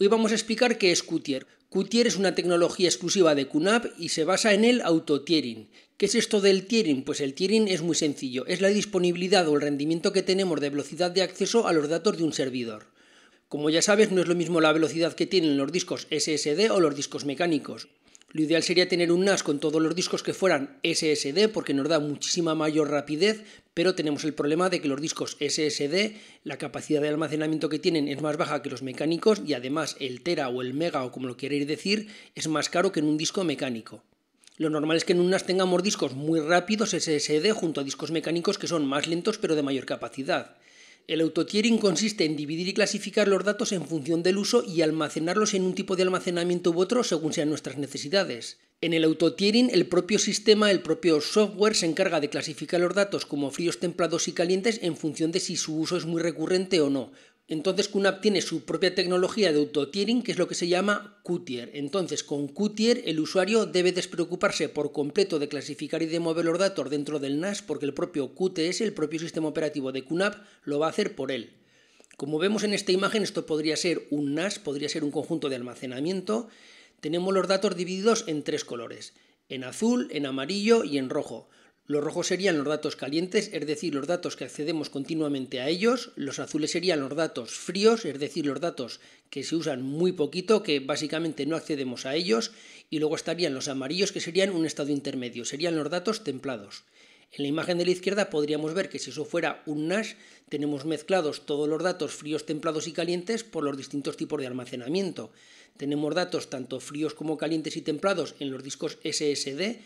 Hoy vamos a explicar qué es Qtier. Qtier es una tecnología exclusiva de QNAP y se basa en el autotiering. ¿Qué es esto del tiering? Pues el tiering es muy sencillo, es la disponibilidad o el rendimiento que tenemos de velocidad de acceso a los datos de un servidor. Como ya sabes, no es lo mismo la velocidad que tienen los discos SSD o los discos mecánicos. Lo ideal sería tener un NAS con todos los discos que fueran SSD porque nos da muchísima mayor rapidez, pero tenemos el problema de que los discos SSD, la capacidad de almacenamiento que tienen es más baja que los mecánicos y además el tera o el mega o como lo queréis decir es más caro que en un disco mecánico. Lo normal es que en unas tengamos discos muy rápidos SSD junto a discos mecánicos que son más lentos pero de mayor capacidad. El autotiering consiste en dividir y clasificar los datos en función del uso y almacenarlos en un tipo de almacenamiento u otro según sean nuestras necesidades. En el autotiering, el propio sistema, el propio software se encarga de clasificar los datos como fríos, templados y calientes en función de si su uso es muy recurrente o no. Entonces QNAP tiene su propia tecnología de autotiering, que es lo que se llama Qtier. Entonces con Qtier, el usuario debe despreocuparse por completo de clasificar y de mover los datos dentro del NAS porque el propio QTS, el propio sistema operativo de QNAP, lo va a hacer por él. Como vemos en esta imagen, esto podría ser un NAS, podría ser un conjunto de almacenamiento, tenemos los datos divididos en tres colores, en azul, en amarillo y en rojo. Los rojos serían los datos calientes, es decir, los datos que accedemos continuamente a ellos. Los azules serían los datos fríos, es decir, los datos que se usan muy poquito, que básicamente no accedemos a ellos. Y luego estarían los amarillos, que serían un estado intermedio, serían los datos templados. En la imagen de la izquierda podríamos ver que si eso fuera un NAS, tenemos mezclados todos los datos fríos, templados y calientes por los distintos tipos de almacenamiento. Tenemos datos tanto fríos como calientes y templados en los discos SSD,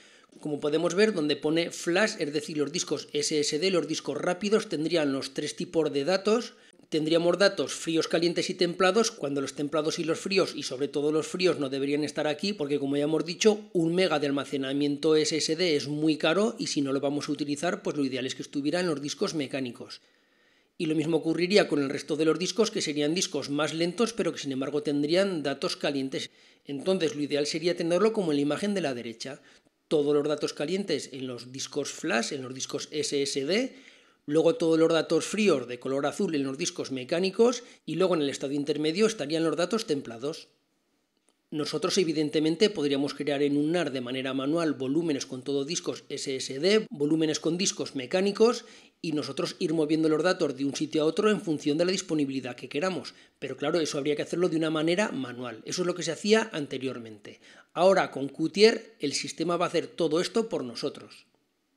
como podemos ver, donde pone flash, es decir, los discos SSD, los discos rápidos, tendrían los tres tipos de datos. Tendríamos datos fríos, calientes y templados, cuando los templados y los fríos, y sobre todo los fríos, no deberían estar aquí, porque como ya hemos dicho, un mega de almacenamiento SSD es muy caro y si no lo vamos a utilizar, pues lo ideal es que estuvieran en los discos mecánicos. Y lo mismo ocurriría con el resto de los discos, que serían discos más lentos, pero que sin embargo tendrían datos calientes. Entonces lo ideal sería tenerlo como en la imagen de la derecha todos los datos calientes en los discos flash, en los discos SSD, luego todos los datos fríos de color azul en los discos mecánicos y luego en el estado intermedio estarían los datos templados. Nosotros evidentemente podríamos crear en un NAR de manera manual volúmenes con todo discos SSD, volúmenes con discos mecánicos y nosotros ir moviendo los datos de un sitio a otro en función de la disponibilidad que queramos. Pero claro, eso habría que hacerlo de una manera manual. Eso es lo que se hacía anteriormente. Ahora con Qtier el sistema va a hacer todo esto por nosotros.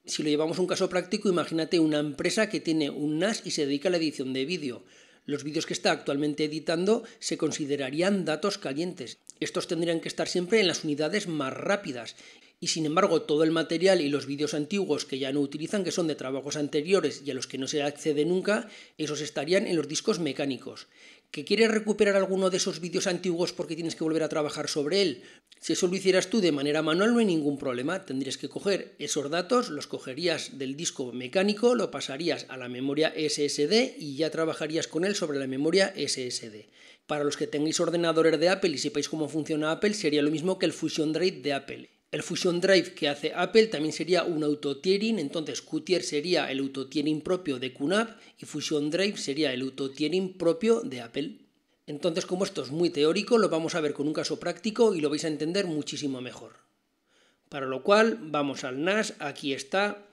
Si lo llevamos a un caso práctico, imagínate una empresa que tiene un NAS y se dedica a la edición de vídeo. Los vídeos que está actualmente editando se considerarían datos calientes. Estos tendrían que estar siempre en las unidades más rápidas y sin embargo todo el material y los vídeos antiguos que ya no utilizan, que son de trabajos anteriores y a los que no se accede nunca, esos estarían en los discos mecánicos que quieres recuperar alguno de esos vídeos antiguos porque tienes que volver a trabajar sobre él. Si eso lo hicieras tú de manera manual no hay ningún problema, tendrías que coger esos datos, los cogerías del disco mecánico, lo pasarías a la memoria SSD y ya trabajarías con él sobre la memoria SSD. Para los que tengáis ordenadores de Apple y sepáis cómo funciona Apple, sería lo mismo que el Fusion Drive de Apple. El Fusion Drive que hace Apple también sería un tiering, entonces Qtier sería el auto tiering propio de QNAP y Fusion Drive sería el tiering propio de Apple. Entonces, como esto es muy teórico, lo vamos a ver con un caso práctico y lo vais a entender muchísimo mejor. Para lo cual, vamos al NAS, aquí está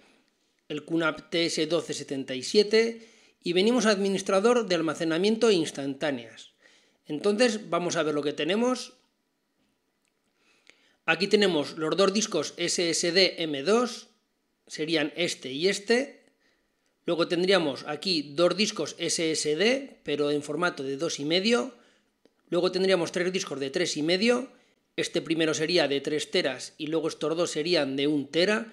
el QNAP TS1277 y venimos a administrador de almacenamiento instantáneas. Entonces, vamos a ver lo que tenemos. Aquí tenemos los dos discos SSD M2, serían este y este. Luego tendríamos aquí dos discos SSD, pero en formato de 2,5. Luego tendríamos tres discos de 3,5. Este primero sería de 3 teras y luego estos dos serían de 1 tera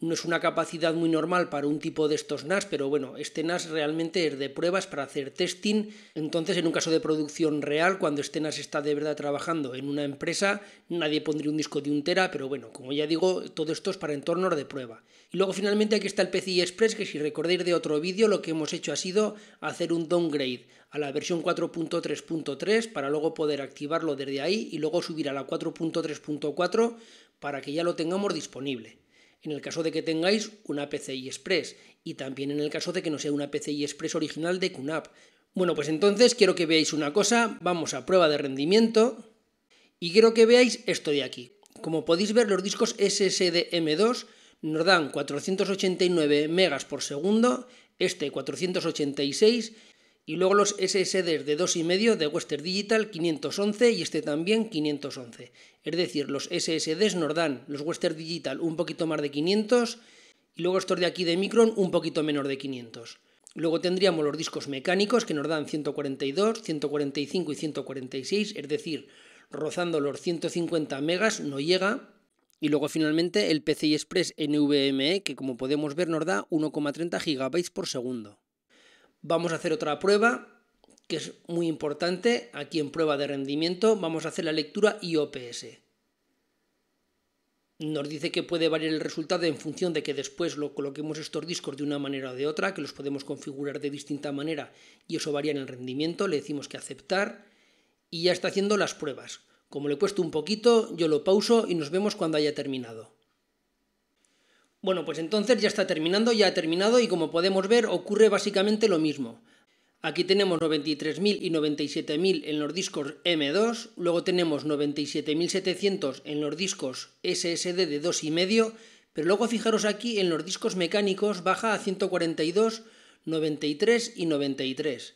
no es una capacidad muy normal para un tipo de estos NAS, pero bueno, este NAS realmente es de pruebas para hacer testing. Entonces, en un caso de producción real, cuando este NAS está de verdad trabajando en una empresa, nadie pondría un disco de un tera, pero bueno, como ya digo, todo esto es para entornos de prueba. Y luego finalmente aquí está el PCI Express, que si recordáis de otro vídeo, lo que hemos hecho ha sido hacer un downgrade a la versión 4.3.3 para luego poder activarlo desde ahí y luego subir a la 4.3.4 para que ya lo tengamos disponible en el caso de que tengáis una PCI Express y también en el caso de que no sea una PCI Express original de QNAP. Bueno, pues entonces quiero que veáis una cosa, vamos a prueba de rendimiento y quiero que veáis esto de aquí. Como podéis ver, los discos SSD M2 nos dan 489 megas por segundo, este 486 y luego los SSDs de 2,5 de Western Digital 511 y este también 511. Es decir, los SSDs nos dan los Western Digital un poquito más de 500 y luego estos de aquí de Micron un poquito menos de 500. Luego tendríamos los discos mecánicos que nos dan 142, 145 y 146, es decir, rozando los 150 megas no llega. Y luego finalmente el PCI Express NVMe que como podemos ver nos da 1,30 GB por segundo. Vamos a hacer otra prueba que es muy importante. Aquí en prueba de rendimiento vamos a hacer la lectura IOPS. Nos dice que puede variar el resultado en función de que después lo coloquemos estos discos de una manera o de otra, que los podemos configurar de distinta manera y eso varía en el rendimiento. Le decimos que aceptar y ya está haciendo las pruebas. Como le puesto un poquito, yo lo pauso y nos vemos cuando haya terminado. Bueno, pues entonces ya está terminando, ya ha terminado y como podemos ver ocurre básicamente lo mismo. Aquí tenemos 93.000 y 97.000 en los discos M2, luego tenemos 97.700 en los discos SSD de 2,5, pero luego fijaros aquí en los discos mecánicos baja a 142, 93 y 93.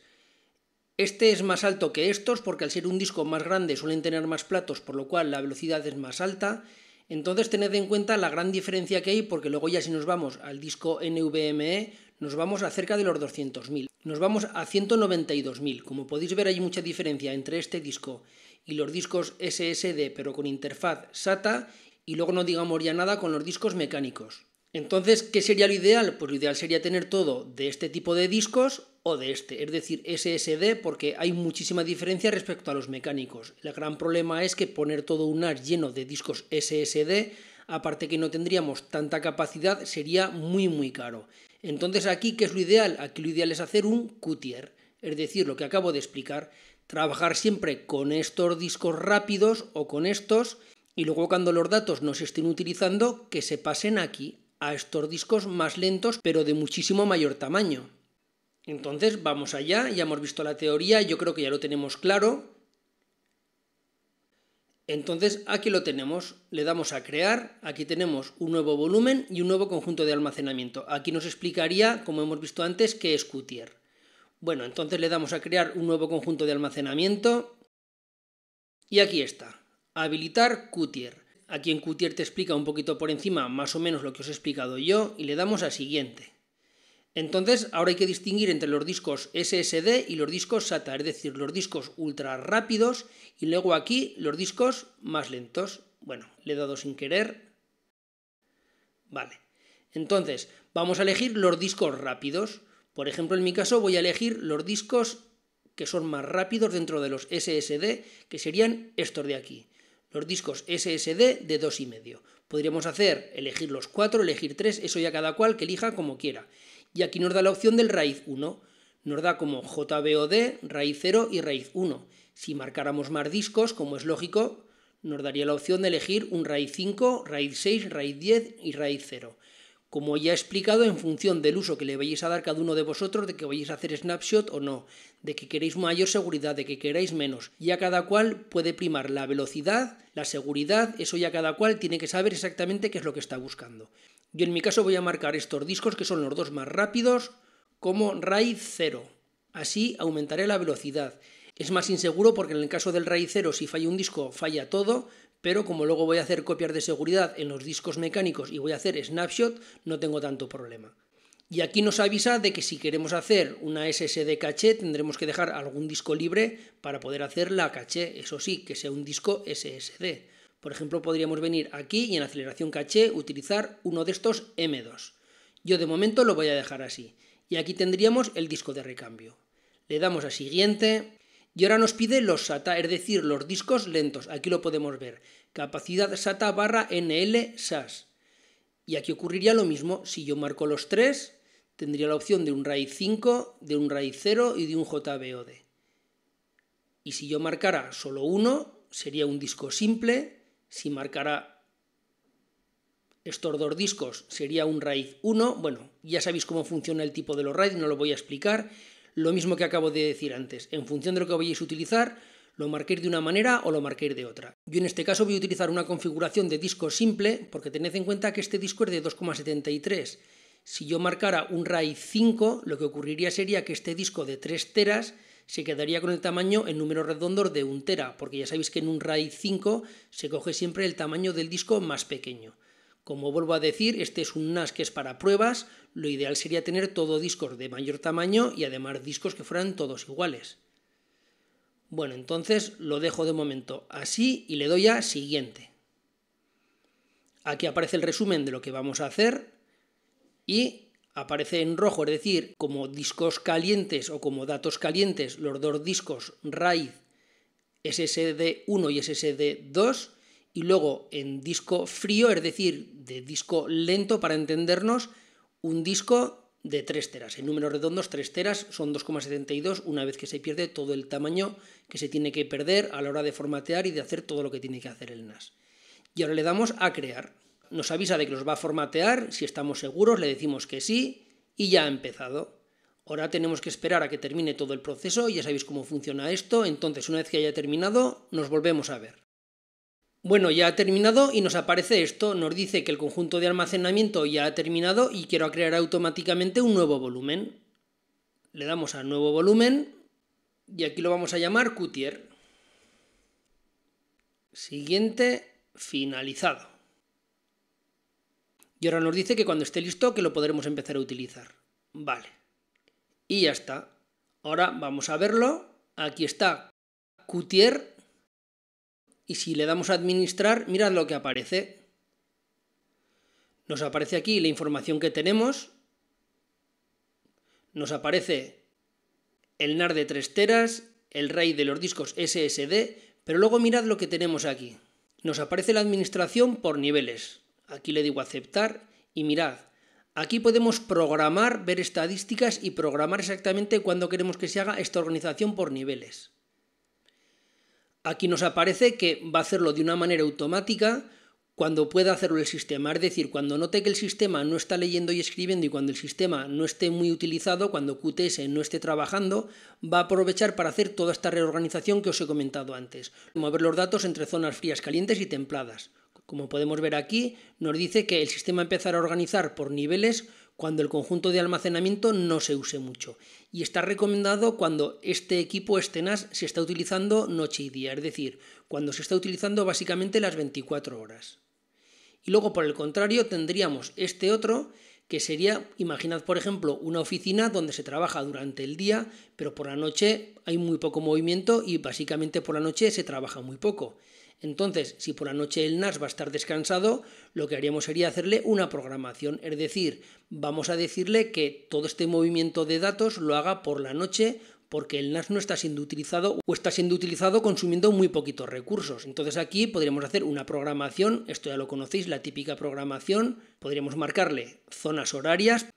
Este es más alto que estos porque al ser un disco más grande suelen tener más platos, por lo cual la velocidad es más alta entonces tened en cuenta la gran diferencia que hay, porque luego ya si nos vamos al disco NVMe, nos vamos a cerca de los 200.000. Nos vamos a 192.000. Como podéis ver hay mucha diferencia entre este disco y los discos SSD, pero con interfaz SATA, y luego no digamos ya nada con los discos mecánicos. Entonces, ¿qué sería lo ideal? Pues lo ideal sería tener todo de este tipo de discos o de este, es decir, SSD, porque hay muchísima diferencia respecto a los mecánicos. El gran problema es que poner todo un NAS lleno de discos SSD, aparte que no tendríamos tanta capacidad, sería muy muy caro. Entonces aquí, ¿qué es lo ideal? Aquí lo ideal es hacer un cutier, es decir, lo que acabo de explicar, trabajar siempre con estos discos rápidos o con estos, y luego cuando los datos no se estén utilizando, que se pasen aquí a estos discos más lentos pero de muchísimo mayor tamaño. Entonces vamos allá, ya hemos visto la teoría, yo creo que ya lo tenemos claro. Entonces aquí lo tenemos, le damos a crear, aquí tenemos un nuevo volumen y un nuevo conjunto de almacenamiento. Aquí nos explicaría, como hemos visto antes, qué es Qtier. Bueno, entonces le damos a crear un nuevo conjunto de almacenamiento y aquí está, habilitar Qtier. Aquí en Cutier te explica un poquito por encima más o menos lo que os he explicado yo y le damos a siguiente. Entonces, ahora hay que distinguir entre los discos SSD y los discos SATA, es decir, los discos ultra rápidos y luego aquí los discos más lentos. Bueno, le he dado sin querer. Vale. Entonces, vamos a elegir los discos rápidos. Por ejemplo, en mi caso voy a elegir los discos que son más rápidos dentro de los SSD, que serían estos de aquí los discos SSD de 2,5. Podríamos hacer elegir los 4, elegir 3, eso ya cada cual que elija como quiera. Y aquí nos da la opción del raíz 1. Nos da como JBOD, raíz 0 y raíz 1. Si marcáramos más discos, como es lógico, nos daría la opción de elegir un raíz 5, raíz 6, raíz 10 y raíz 0 como ya he explicado, en función del uso que le vayáis a dar cada uno de vosotros, de que vayáis a hacer snapshot o no, de que queréis mayor seguridad, de que queráis menos. ya cada cual puede primar la velocidad, la seguridad, eso ya cada cual tiene que saber exactamente qué es lo que está buscando. Yo en mi caso voy a marcar estos discos, que son los dos más rápidos, como RAID 0. Así aumentaré la velocidad. Es más inseguro porque en el caso del RAID 0, si falla un disco, falla todo, pero como luego voy a hacer copias de seguridad en los discos mecánicos y voy a hacer snapshot, no tengo tanto problema. Y aquí nos avisa de que si queremos hacer una SSD caché tendremos que dejar algún disco libre para poder hacer la caché, eso sí, que sea un disco SSD. Por ejemplo, podríamos venir aquí y en aceleración caché utilizar uno de estos M2. Yo de momento lo voy a dejar así. Y aquí tendríamos el disco de recambio. Le damos a siguiente y ahora nos pide los SATA, es decir, los discos lentos. Aquí lo podemos ver. Capacidad SATA barra NL SAS. Y aquí ocurriría lo mismo. Si yo marco los tres, tendría la opción de un RAID 5, de un RAID 0 y de un JBOD. Y si yo marcara solo uno, sería un disco simple. Si marcara estos dos discos, sería un RAID 1. Bueno, ya sabéis cómo funciona el tipo de los RAID, no lo voy a explicar lo mismo que acabo de decir antes. En función de lo que vayáis a utilizar, lo marquéis de una manera o lo marquéis de otra. Yo en este caso voy a utilizar una configuración de disco simple, porque tened en cuenta que este disco es de 2,73. Si yo marcara un RAID 5, lo que ocurriría sería que este disco de 3 teras se quedaría con el tamaño en número redondo de 1 tera, porque ya sabéis que en un RAID 5 se coge siempre el tamaño del disco más pequeño. Como vuelvo a decir, este es un NAS que es para pruebas, lo ideal sería tener todo discos de mayor tamaño y además discos que fueran todos iguales. Bueno, entonces lo dejo de momento así y le doy a siguiente. Aquí aparece el resumen de lo que vamos a hacer y aparece en rojo, es decir, como discos calientes o como datos calientes, los dos discos RAID SSD1 y SSD2 y luego en disco frío, es decir, de disco lento para entendernos, un disco de 3 teras. En números redondos, 3 teras son 2,72 una vez que se pierde todo el tamaño que se tiene que perder a la hora de formatear y de hacer todo lo que tiene que hacer el NAS. Y ahora le damos a crear. Nos avisa de que los va a formatear, si estamos seguros le decimos que sí y ya ha empezado. Ahora tenemos que esperar a que termine todo el proceso, ya sabéis cómo funciona esto, entonces una vez que haya terminado nos volvemos a ver. Bueno, ya ha terminado y nos aparece esto, nos dice que el conjunto de almacenamiento ya ha terminado y quiero crear automáticamente un nuevo volumen. Le damos a nuevo volumen y aquí lo vamos a llamar cutier. Siguiente, finalizado. Y ahora nos dice que cuando esté listo que lo podremos empezar a utilizar. Vale. Y ya está. Ahora vamos a verlo. Aquí está cutier y si le damos a administrar, mirad lo que aparece. Nos aparece aquí la información que tenemos. Nos aparece el NAR de 3 teras, el rey de los discos SSD, pero luego mirad lo que tenemos aquí. Nos aparece la administración por niveles. Aquí le digo aceptar y mirad, aquí podemos programar, ver estadísticas y programar exactamente cuándo queremos que se haga esta organización por niveles. Aquí nos aparece que va a hacerlo de una manera automática cuando pueda hacerlo el sistema. Es decir, cuando note que el sistema no está leyendo y escribiendo y cuando el sistema no esté muy utilizado, cuando QTS no esté trabajando, va a aprovechar para hacer toda esta reorganización que os he comentado antes. Mover los datos entre zonas frías, calientes y templadas. Como podemos ver aquí, nos dice que el sistema empezará a organizar por niveles cuando el conjunto de almacenamiento no se use mucho. Y está recomendado cuando este equipo, este se está utilizando noche y día, es decir, cuando se está utilizando básicamente las 24 horas. Y luego, por el contrario, tendríamos este otro, que sería, imaginad por ejemplo, una oficina donde se trabaja durante el día, pero por la noche hay muy poco movimiento y básicamente por la noche se trabaja muy poco. Entonces, si por la noche el NAS va a estar descansado, lo que haríamos sería hacerle una programación, es decir, vamos a decirle que todo este movimiento de datos lo haga por la noche porque el NAS no está siendo utilizado o está siendo utilizado consumiendo muy poquitos recursos. Entonces aquí podríamos hacer una programación, esto ya lo conocéis, la típica programación, podríamos marcarle zonas horarias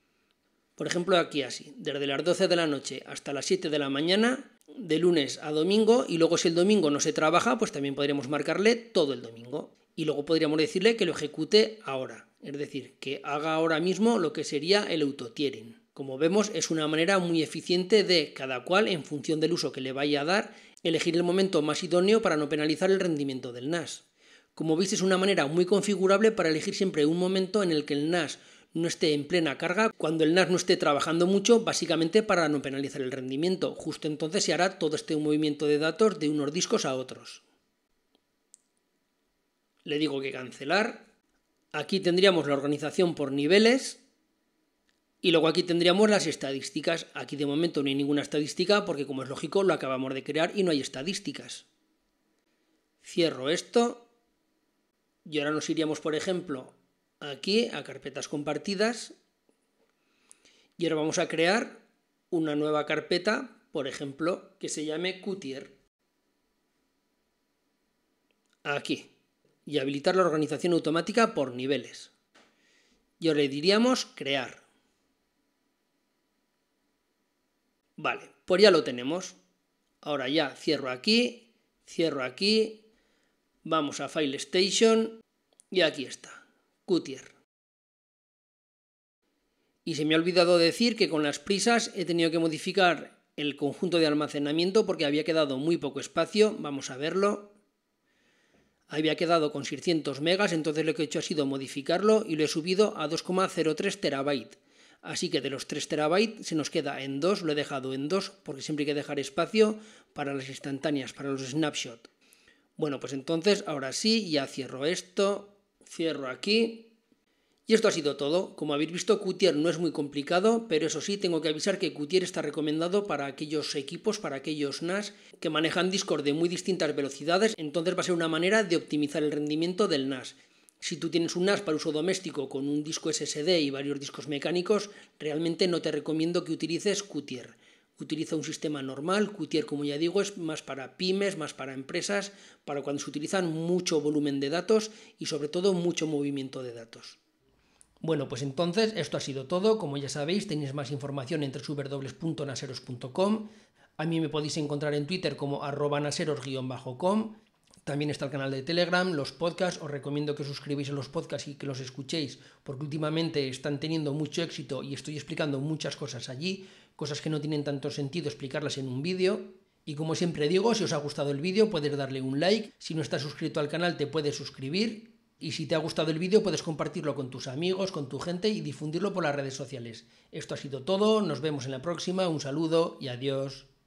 por ejemplo, aquí así, desde las 12 de la noche hasta las 7 de la mañana, de lunes a domingo, y luego si el domingo no se trabaja, pues también podríamos marcarle todo el domingo. Y luego podríamos decirle que lo ejecute ahora, es decir, que haga ahora mismo lo que sería el autotiering. Como vemos, es una manera muy eficiente de cada cual, en función del uso que le vaya a dar, elegir el momento más idóneo para no penalizar el rendimiento del NAS. Como veis, es una manera muy configurable para elegir siempre un momento en el que el NAS no esté en plena carga, cuando el NAS no esté trabajando mucho, básicamente para no penalizar el rendimiento. Justo entonces se hará todo este movimiento de datos de unos discos a otros. Le digo que cancelar. Aquí tendríamos la organización por niveles. Y luego aquí tendríamos las estadísticas. Aquí de momento no hay ninguna estadística porque como es lógico lo acabamos de crear y no hay estadísticas. Cierro esto. Y ahora nos iríamos, por ejemplo, aquí a carpetas compartidas y ahora vamos a crear una nueva carpeta, por ejemplo, que se llame Cutier. Aquí. Y habilitar la organización automática por niveles. Y ahora le diríamos crear. Vale, pues ya lo tenemos. Ahora ya cierro aquí, cierro aquí, vamos a File Station y aquí está. Y se me ha olvidado decir que con las prisas he tenido que modificar el conjunto de almacenamiento porque había quedado muy poco espacio, vamos a verlo. Había quedado con 600 megas, entonces lo que he hecho ha sido modificarlo y lo he subido a 2,03 terabyte. Así que de los 3 terabytes se nos queda en 2, lo he dejado en 2 porque siempre hay que dejar espacio para las instantáneas, para los snapshots. Bueno, pues entonces ahora sí, ya cierro esto, Cierro aquí. Y esto ha sido todo. Como habéis visto, Qtier no es muy complicado, pero eso sí, tengo que avisar que Qtier está recomendado para aquellos equipos, para aquellos NAS que manejan discos de muy distintas velocidades, entonces va a ser una manera de optimizar el rendimiento del NAS. Si tú tienes un NAS para uso doméstico con un disco SSD y varios discos mecánicos, realmente no te recomiendo que utilices Qtier utiliza un sistema normal. Qtier, como ya digo, es más para pymes, más para empresas, para cuando se utilizan mucho volumen de datos y sobre todo mucho movimiento de datos. Bueno, pues entonces esto ha sido todo. Como ya sabéis, tenéis más información entre www.naseros.com. A mí me podéis encontrar en Twitter como arroba naseros-com. También está el canal de Telegram, los podcasts. Os recomiendo que suscribáis a los podcasts y que los escuchéis, porque últimamente están teniendo mucho éxito y estoy explicando muchas cosas allí cosas que no tienen tanto sentido explicarlas en un vídeo. Y como siempre digo, si os ha gustado el vídeo puedes darle un like, si no estás suscrito al canal te puedes suscribir y si te ha gustado el vídeo puedes compartirlo con tus amigos, con tu gente y difundirlo por las redes sociales. Esto ha sido todo, nos vemos en la próxima, un saludo y adiós.